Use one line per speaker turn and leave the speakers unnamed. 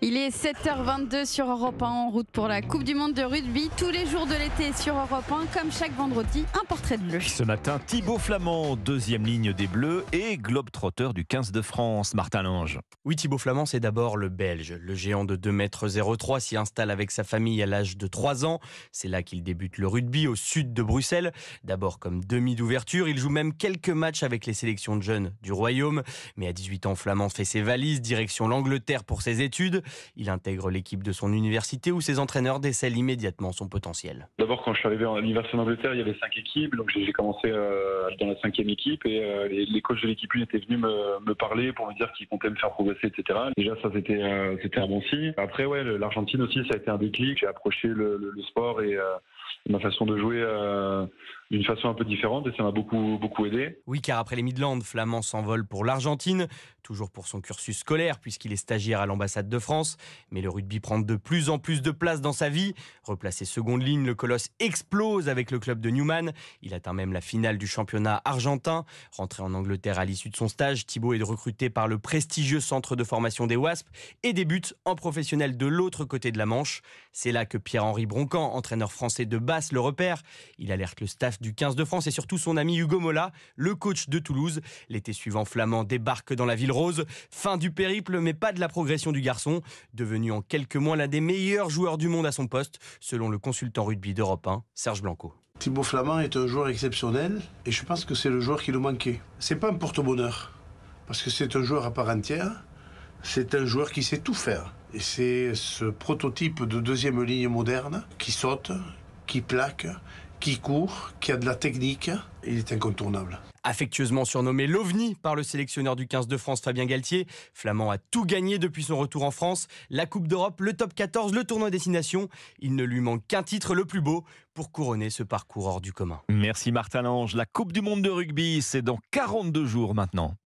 Il est 7h22 sur Europe 1 en route pour la Coupe du Monde de rugby. Tous les jours de l'été sur Europe 1, comme chaque vendredi, un portrait de bleu.
Ce matin, Thibaut Flamand, deuxième ligne des Bleus et globe-trotteur du 15 de France, Martin Lange. Oui, Thibaut Flamand, c'est d'abord le Belge. Le géant de 2m03 s'y installe avec sa famille à l'âge de 3 ans. C'est là qu'il débute le rugby au sud de Bruxelles. D'abord comme demi d'ouverture, il joue même quelques matchs avec les sélections de jeunes du Royaume. Mais à 18 ans, Flamand fait ses valises, direction l'Angleterre pour ses études. Il intègre l'équipe de son université où ses entraîneurs décèlent immédiatement son potentiel.
D'abord, quand je suis arrivé à l'université d'Angleterre, il y avait cinq équipes, donc j'ai commencé euh, dans la cinquième équipe et euh, les coachs de l'équipe 1 étaient venus me, parler pour me dire qu'ils comptaient me faire progresser, etc. Déjà, ça euh, c'était un bon signe. Après, ouais, l'Argentine aussi, ça a été un déclic. J'ai approché le sport et ma façon de jouer euh, d'une façon un peu différente et ça m'a beaucoup, beaucoup aidé.
Oui, car après les Midlands, Flamand s'envole pour l'Argentine, toujours pour son cursus scolaire puisqu'il est stagiaire à l'ambassade de France. Mais le rugby prend de plus en plus de place dans sa vie. Replacé seconde ligne, le colosse explose avec le club de Newman. Il atteint même la finale du championnat argentin. Rentré en Angleterre à l'issue de son stage, Thibaut est recruté par le prestigieux centre de formation des Wasps et débute en professionnel de l'autre côté de la Manche. C'est là que Pierre-Henri Broncan, entraîneur français de base, le repère. Il alerte le staff du 15 de France et surtout son ami Hugo Mola, le coach de Toulouse. L'été suivant, Flamand débarque dans la ville rose. Fin du périple, mais pas de la progression du garçon, devenu en quelques mois l'un des meilleurs joueurs du monde à son poste, selon le consultant rugby d'Europe 1, Serge Blanco.
Thibaut Flamand est un joueur exceptionnel et je pense que c'est le joueur qui nous manquait. C'est pas un porte-bonheur parce que c'est un joueur à part entière. C'est un joueur qui sait tout faire. Et c'est ce prototype de deuxième ligne moderne qui saute, qui plaque, qui court, qui a de la technique. Il est incontournable.
Affectueusement surnommé l'OVNI par le sélectionneur du 15 de France Fabien Galtier, Flamand a tout gagné depuis son retour en France, la Coupe d'Europe, le top 14, le tournoi destination. Il ne lui manque qu'un titre le plus beau pour couronner ce parcours hors du commun. Merci Martin Lange. La Coupe du Monde de rugby, c'est dans 42 jours maintenant.